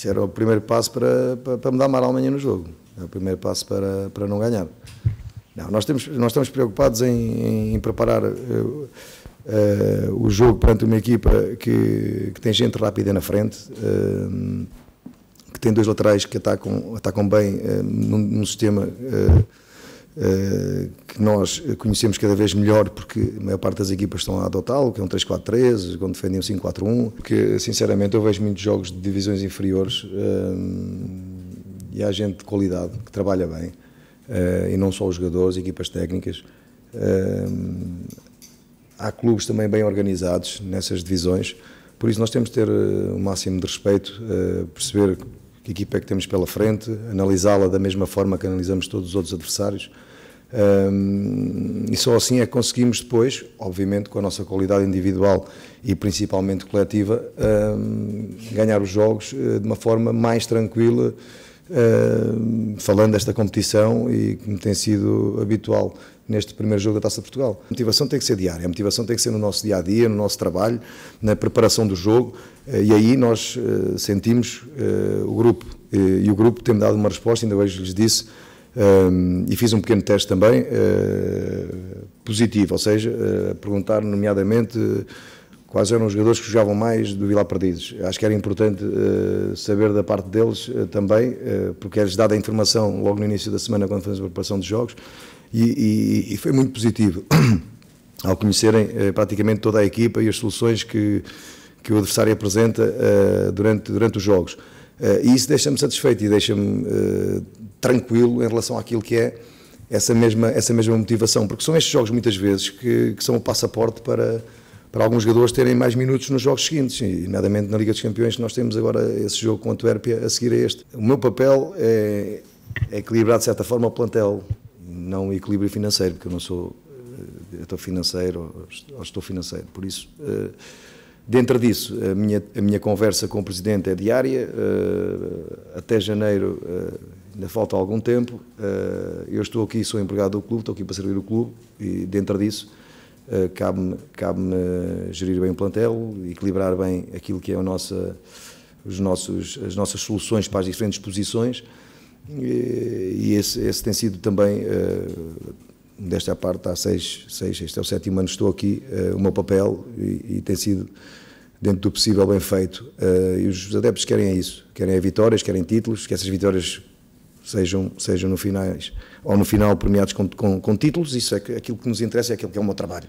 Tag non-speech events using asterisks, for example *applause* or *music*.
Isso era o primeiro passo para, para, para dar mal no jogo. É o primeiro passo para, para não ganhar. Não, nós, temos, nós estamos preocupados em, em preparar uh, uh, o jogo perante uma equipa que, que tem gente rápida na frente, uh, que tem dois laterais que atacam, atacam bem num, num, sistema eh, que nós conhecemos cada vez melhor porque a maior parte das equipas estão a adotá-lo, que é um 3-4-3, quando defendem um 5-4-1, porque sinceramente eu vejo muitos jogos de divisões inferiores eh, e há gente de qualidade que trabalha bem, eh, e não só os jogadores, equipas técnicas. Há clubes também bem organizados nessas divisões, por isso nós temos de ter o máximo de respeito, perceber que equipa é que temos pela frente, analisá-la da mesma forma que analisamos todos os outros adversários. Um, e só assim é que conseguimos depois, obviamente, com a nossa qualidade individual e principalmente coletiva, um, ganhar os jogos eh, de uma forma mais tranquila falando desta competição e como tem sido habitual neste primeiro jogo da Taça de Portugal. A motivação tem que ser diária, a motivação tem que ser no nosso dia a dia, no nosso trabalho, na preparação do jogo, eh, e aí nós eh, sentimos eh, o grupo, e o grupo tem dado uma resposta, ainda hoje lhes disse, e fiz um pequeno teste também positivo, ou seja, perguntar nomeadamente quais eram os jogadores que jogavam mais do Vila Perdizes. Acho que era importante uh, saber da parte deles uh, também, uh, porque eles dada a informação logo no início da semana quando fazemos a preparação dos jogos, e, e, e foi muito positivo *clears throat* ao conhecerem praticamente toda a equipa e as soluções que, que o adversário apresenta durante, durante os jogos. e isso deixa-me satisfeito e deixa-me tranquilo em relação àquilo que é essa mesma, essa mesma motivação, porque são estes jogos muitas vezes que, que são o passaporte para para alguns jogadores terem mais minutos nos jogos seguintes, e nomeadamente na Liga dos Campeões, que nós temos agora esse jogo com a Antuérpia a seguir a este. O meu papel é, é equilibrar, de certa forma, o plantel, não o equilíbrio financeiro, porque eu não sou eh, diretor financeiro ou estou financeiro. Por isso, eh, dentro disso, a minha, a minha conversa com o Presidente é diária, eh, até janeiro ainda falta algum tempo. Eu estou aqui, sou empregado do clube, estou aqui para servir o clube, e dentro disso eh, cabe-me cabe gerir bem o plantel, equilibrar bem aquilo que é a nossa, os nossos, as nossas soluções para as diferentes posições eh, e, esse, esse tem sido também, eh, desta parte, há seis, seis, este é o sétimo ano que estou aqui, o meu papel e, e tem sido, dentro do possível, bem feito. e os adeptos querem é isso, querem é vitórias, querem títulos, que essas vitórias sejam, sejam no finais ou no final premiados com, com, com títulos, isso é aquilo que nos interessa é aquilo que é o meu trabalho.